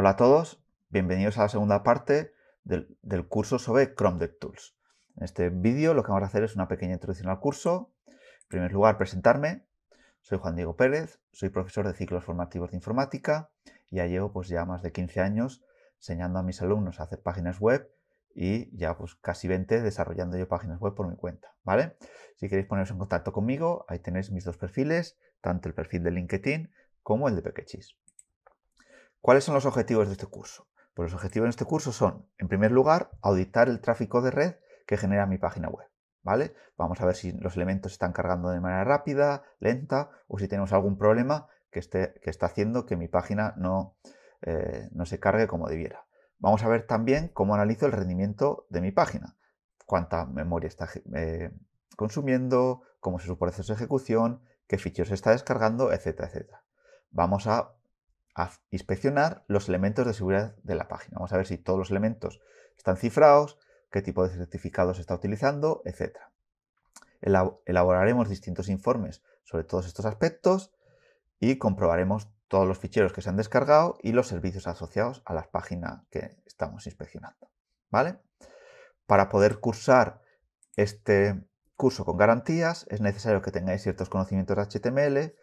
Hola a todos, bienvenidos a la segunda parte del, curso sobre Chrome DevTools. En este vídeo lo que vamos a hacer es una pequeña introducción al curso. En primer lugar, presentarme. Soy Juan Diego Pérez, soy profesor de ciclos formativos de informática y ya llevo pues ya más de 15 años enseñando a mis alumnos a hacer páginas web y ya pues casi 20 desarrollando yo páginas web por mi cuenta, ¿vale? Si queréis poneros en contacto conmigo, ahí tenéis mis dos perfiles, tanto el perfil de LinkedIn como el de Pequechis. ¿Cuáles son los objetivos de este curso? Pues los objetivos de este curso son, en primer lugar, auditar el tráfico de red que genera mi página web. ¿Vale? Vamos a ver si los elementos están cargando de manera rápida, lenta, o si tenemos algún problema que, esté, que está haciendo que mi página no, eh, no se cargue como debiera. Vamos a ver también cómo analizo el rendimiento de mi página, cuánta memoria está eh, consumiendo, cómo se su proceso ejecución, qué ficheros está descargando, etcétera, etcétera. Vamos a a inspeccionar los elementos de seguridad de la página. Vamos a ver si todos los elementos están cifrados, qué tipo de certificados está utilizando, etc. Elaboraremos distintos informes sobre todos estos aspectos y comprobaremos todos los ficheros que se han descargado y los servicios asociados a la página que estamos inspeccionando. ¿vale? Para poder cursar este curso con garantías es necesario que tengáis ciertos conocimientos de HTML,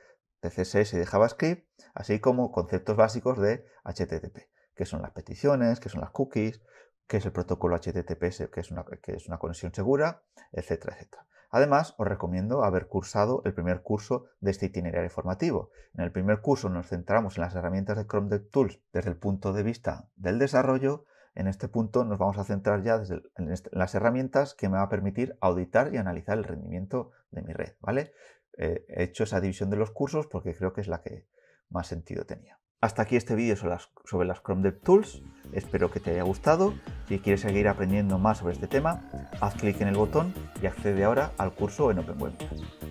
de CSS y de JavaScript, así como conceptos básicos de HTTP, que son las peticiones, que son las cookies, que es el protocolo HTTPS, que es una, es una conexión segura, etcétera, etcétera. Además, os recomiendo haber cursado el primer curso de este itinerario formativo. En el primer curso nos centramos en las herramientas de Chrome tools desde el punto de vista del desarrollo en este punto nos vamos a centrar ya desde este, en, las herramientas que me va a permitir auditar y analizar el rendimiento de mi red. ¿vale? Eh, he hecho esa división de los cursos porque creo que es la que más sentido tenía. Hasta aquí este vídeo sobre las, sobre las Chrome DevTools. Espero que te haya gustado. Si quieres seguir aprendiendo más sobre este tema, haz clic en el botón y accede ahora al curso en OpenWeb.